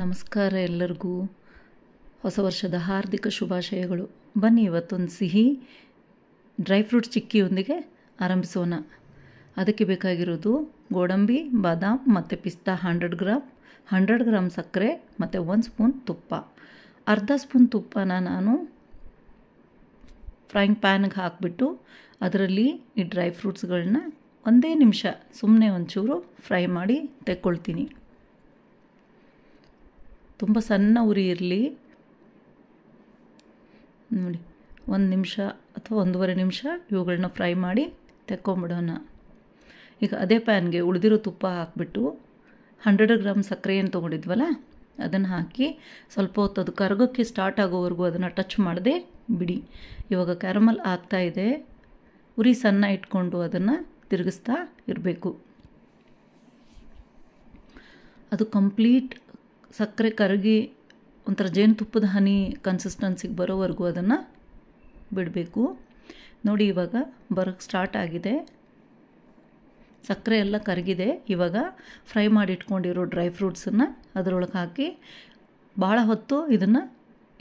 ನಮಸ್ಕಾರ ಎಲ್ಲರಿಗೂ ಹೊಸ ವರ್ಷದ ಹಾರ್ದಿಕ ಶುಭಾಶಯಗಳು ಬನ್ನಿ ಇವತ್ತೊಂದು ಸಿಹಿ ಡ್ರೈ ಫ್ರೂಟ್ ಚಿಕ್ಕಿಯೊಂದಿಗೆ ಆರಂಭಿಸೋಣ ಅದಕ್ಕೆ ಬೇಕಾಗಿರೋದು ಗೋಡಂಬಿ ಬಾದಾಮ್ ಮತ್ತು ಪಿಸ್ತಾ ಹಂಡ್ರೆಡ್ ಗ್ರಾಮ್ ಹಂಡ್ರೆಡ್ ಗ್ರಾಮ್ ಸಕ್ಕರೆ ಮತ್ತು ಒಂದು ಸ್ಪೂನ್ ತುಪ್ಪ ಅರ್ಧ ಸ್ಪೂನ್ ತುಪ್ಪನ ನಾನು ಫ್ರೈಂಗ್ ಪ್ಯಾನ್ಗೆ ಹಾಕಿಬಿಟ್ಟು ಅದರಲ್ಲಿ ಈ ಡ್ರೈ ಫ್ರೂಟ್ಸ್ಗಳನ್ನ ಒಂದೇ ನಿಮಿಷ ಸುಮ್ಮನೆ ಒಂಚೂರು ಫ್ರೈ ಮಾಡಿ ತೆಕ್ಕೊಳ್ತೀನಿ ತುಂಬ ಸಣ್ಣ ಉರಿ ಇರಲಿ ನೋಡಿ ಒಂದು ನಿಮಿಷ ಅಥವಾ ಒಂದೂವರೆ ನಿಮಿಷ ಇವುಗಳನ್ನ ಫ್ರೈ ಮಾಡಿ ತೆಕ್ಕೊಂಬಿಡೋಣ ಈಗ ಅದೇ ಪ್ಯಾನ್ಗೆ ಉಳಿದಿರೋ ತುಪ್ಪ ಹಾಕಿಬಿಟ್ಟು ಹಂಡ್ರೆಡ್ ಗ್ರಾಮ್ ಸಕ್ಕರೆ ಏನು ತೊಗೊಂಡಿದ್ವಲ್ಲ ಅದನ್ನು ಹಾಕಿ ಸ್ವಲ್ಪ ಹೊತ್ತು ಅದು ಕರಗೋಕ್ಕೆ ಸ್ಟಾರ್ಟ್ ಆಗೋವರೆಗೂ ಅದನ್ನು ಟಚ್ ಮಾಡದೆ ಬಿಡಿ ಇವಾಗ ಕ್ಯಾರಮಲ್ ಆಗ್ತಾಯಿದೆ ಉರಿ ಸಣ್ಣ ಇಟ್ಕೊಂಡು ಅದನ್ನು ತಿರುಗಿಸ್ತಾ ಇರಬೇಕು ಅದು ಕಂಪ್ಲೀಟ್ ಸಕ್ಕರೆ ಕರಗಿ ಒಂಥರ ಜೇನುತುಪ್ಪದ ಹನಿ ಕನ್ಸಿಸ್ಟೆನ್ಸಿಗೆ ಬರೋವರೆಗೂ ಅದನ್ನು ಬಿಡಬೇಕು ನೋಡಿ ಇವಾಗ ಬರೋಕ್ಕೆ ಸ್ಟಾರ್ಟ್ ಆಗಿದೆ ಸಕ್ಕರೆ ಎಲ್ಲ ಕರಗಿದೆ ಇವಾಗ ಫ್ರೈ ಮಾಡಿ ಇಟ್ಕೊಂಡಿರೋ ಡ್ರೈ ಫ್ರೂಟ್ಸನ್ನು ಅದರೊಳಗೆ ಹಾಕಿ ಭಾಳ ಹೊತ್ತು ಇದನ್ನು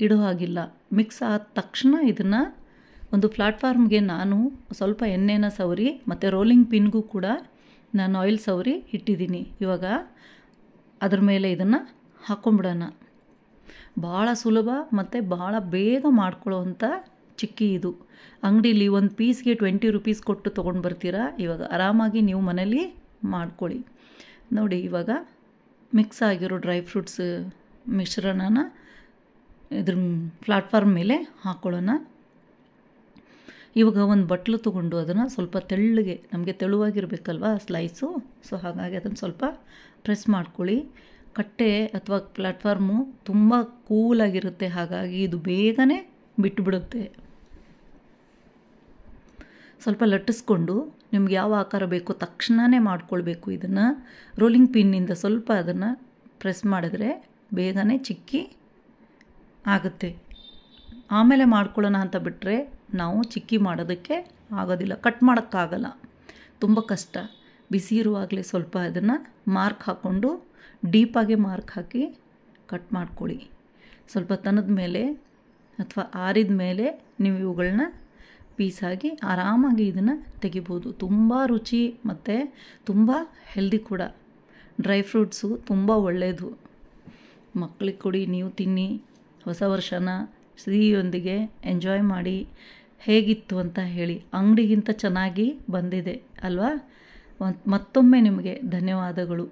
ಇಡೋ ಹಾಗಿಲ್ಲ ಮಿಕ್ಸ್ ಆದ ತಕ್ಷಣ ಇದನ್ನು ಒಂದು ಪ್ಲಾಟ್ಫಾರ್ಮ್ಗೆ ನಾನು ಸ್ವಲ್ಪ ಎಣ್ಣೆನ ಸವರಿ ಮತ್ತು ರೋಲಿಂಗ್ ಪಿನ್ಗೂ ಕೂಡ ನಾನು ಆಯಿಲ್ ಸವರಿ ಇಟ್ಟಿದ್ದೀನಿ ಇವಾಗ ಅದ್ರ ಮೇಲೆ ಇದನ್ನು ಹಾಕ್ಕೊಂಬಿಡೋಣ ಭಾಳ ಸುಲಭ ಮತ್ತು ಭಾಳ ಬೇಗ ಮಾಡ್ಕೊಳ್ಳೋವಂಥ ಚಿಕ್ಕಿ ಇದು ಅಂಗಡೀಲಿ ಒಂದು ಪೀಸ್ಗೆ ಟ್ವೆಂಟಿ ರುಪೀಸ್ ಕೊಟ್ಟು ತೊಗೊಂಡು ಬರ್ತೀರಾ ಇವಾಗ ಆರಾಮಾಗಿ ನೀವು ಮನೇಲಿ ಮಾಡ್ಕೊಳ್ಳಿ ನೋಡಿ ಇವಾಗ ಮಿಕ್ಸ್ ಆಗಿರೋ ಡ್ರೈ ಫ್ರೂಟ್ಸ್ ಮಿಶ್ರಣನ ಇದ್ರ ಪ್ಲಾಟ್ಫಾರ್ಮ್ ಮೇಲೆ ಹಾಕ್ಕೊಳ್ಳೋಣ ಇವಾಗ ಒಂದು ಬಟ್ಲು ತೊಗೊಂಡು ಅದನ್ನು ಸ್ವಲ್ಪ ತೆಳ್ಳಗೆ ನಮಗೆ ತೆಳುವಾಗಿರಬೇಕಲ್ವ ಸ್ಲೈಸು ಸೊ ಹಾಗಾಗಿ ಅದನ್ನು ಸ್ವಲ್ಪ ಪ್ರೆಸ್ ಮಾಡ್ಕೊಳ್ಳಿ ಕಟ್ಟೆ ಅಥವಾ ಪ್ಲ್ಯಾಟ್ಫಾರ್ಮು ತುಂಬ ಕೂಲಾಗಿರುತ್ತೆ ಹಾಗಾಗಿ ಇದು ಬೇಗನೆ ಬಿಟ್ಟುಬಿಡುತ್ತೆ ಸ್ವಲ್ಪ ಲಟ್ಟಿಸ್ಕೊಂಡು ನಿಮ್ಗೆ ಯಾವ ಆಕಾರ ಬೇಕೋ ತಕ್ಷಣವೇ ಮಾಡ್ಕೊಳ್ಬೇಕು ಇದನ್ನು ರೋಲಿಂಗ್ ಪಿನ್ನಿಂದ ಸ್ವಲ್ಪ ಅದನ್ನು ಪ್ರೆಸ್ ಮಾಡಿದ್ರೆ ಬೇಗನೆ ಚಿಕ್ಕಿ ಆಗುತ್ತೆ ಆಮೇಲೆ ಮಾಡ್ಕೊಳ್ಳೋಣ ಅಂತ ಬಿಟ್ಟರೆ ನಾವು ಚಿಕ್ಕಿ ಮಾಡೋದಕ್ಕೆ ಆಗೋದಿಲ್ಲ ಕಟ್ ಮಾಡೋಕ್ಕಾಗಲ್ಲ ತುಂಬ ಕಷ್ಟ ಬಿಸಿ ಇರುವಾಗಲೇ ಸ್ವಲ್ಪ ಅದನ್ನು ಮಾರ್ಕ್ ಹಾಕ್ಕೊಂಡು ಡೀಪಾಗಿ ಮಾರ್ಕ್ ಹಾಕಿ ಕಟ್ ಮಾಡ್ಕೊಳ್ಳಿ ಸ್ವಲ್ಪ ತನದ ಮೇಲೆ ಅಥವಾ ಆರಿದ ಮೇಲೆ ನೀವು ಇವುಗಳನ್ನ ಪೀಸಾಗಿ ಆರಾಮಾಗಿ ಇದನ್ನು ತೆಗಿಬೋದು ತುಂಬ ರುಚಿ ಮತ್ತು ತುಂಬ ಹೆಲ್ದಿ ಕೂಡ ಡ್ರೈ ಫ್ರೂಟ್ಸು ತುಂಬ ಒಳ್ಳೆಯದು ಮಕ್ಕಳಿಗೆ ಕೊಡಿ ನೀವು ತಿನ್ನಿ ಹೊಸ ವರ್ಷನ ಸಿಹಿಯೊಂದಿಗೆ ಎಂಜಾಯ್ ಮಾಡಿ ಹೇಗಿತ್ತು ಅಂತ ಹೇಳಿ ಅಂಗಡಿಗಿಂತ ಚೆನ್ನಾಗಿ ಬಂದಿದೆ ಅಲ್ವಾ ಮತ್ತೊಮ್ಮೆ ನಿಮಗೆ ಧನ್ಯವಾದಗಳು